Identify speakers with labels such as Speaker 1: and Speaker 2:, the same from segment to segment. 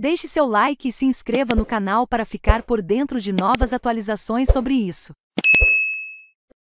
Speaker 1: Deixe seu like e se inscreva no canal para ficar por dentro de novas atualizações sobre isso.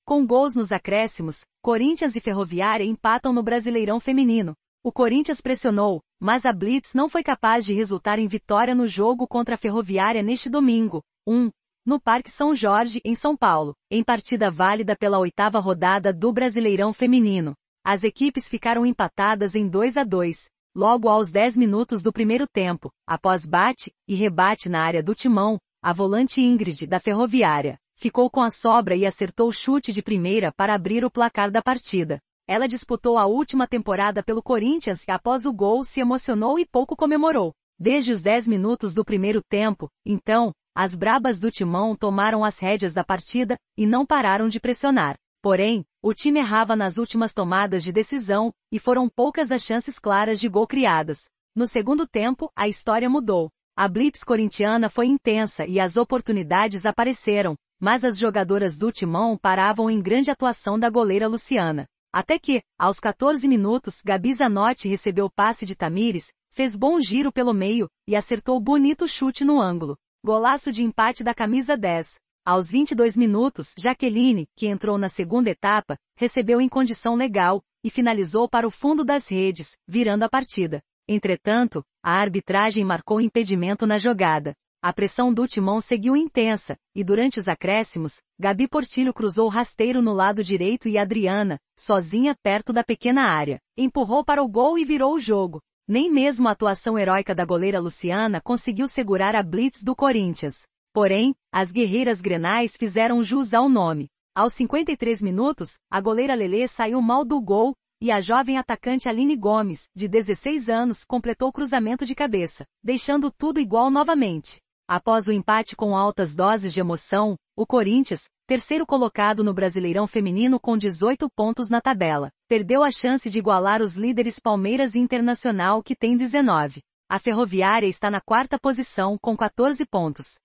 Speaker 1: Com gols nos acréscimos, Corinthians e Ferroviária empatam no Brasileirão Feminino. O Corinthians pressionou, mas a Blitz não foi capaz de resultar em vitória no jogo contra a Ferroviária neste domingo, 1, no Parque São Jorge, em São Paulo, em partida válida pela oitava rodada do Brasileirão Feminino. As equipes ficaram empatadas em 2 a 2, Logo aos 10 minutos do primeiro tempo, após bate e rebate na área do timão, a volante Ingrid da Ferroviária ficou com a sobra e acertou o chute de primeira para abrir o placar da partida. Ela disputou a última temporada pelo Corinthians e após o gol se emocionou e pouco comemorou. Desde os 10 minutos do primeiro tempo, então, as brabas do timão tomaram as rédeas da partida e não pararam de pressionar. Porém, o time errava nas últimas tomadas de decisão, e foram poucas as chances claras de gol criadas. No segundo tempo, a história mudou. A blitz corintiana foi intensa e as oportunidades apareceram, mas as jogadoras do Timão paravam em grande atuação da goleira Luciana. Até que, aos 14 minutos, Gabi Zanotti recebeu o passe de Tamires, fez bom giro pelo meio e acertou bonito chute no ângulo. Golaço de empate da camisa 10. Aos 22 minutos, Jaqueline, que entrou na segunda etapa, recebeu em condição legal e finalizou para o fundo das redes, virando a partida. Entretanto, a arbitragem marcou impedimento na jogada. A pressão do timão seguiu intensa, e durante os acréscimos, Gabi Portilho cruzou rasteiro no lado direito e Adriana, sozinha perto da pequena área, empurrou para o gol e virou o jogo. Nem mesmo a atuação heróica da goleira Luciana conseguiu segurar a blitz do Corinthians. Porém, as guerreiras grenais fizeram jus ao nome. Aos 53 minutos, a goleira Lelê saiu mal do gol, e a jovem atacante Aline Gomes, de 16 anos, completou o cruzamento de cabeça, deixando tudo igual novamente. Após o empate com altas doses de emoção, o Corinthians, terceiro colocado no Brasileirão Feminino com 18 pontos na tabela, perdeu a chance de igualar os líderes Palmeiras e Internacional que tem 19. A Ferroviária está na quarta posição com 14 pontos,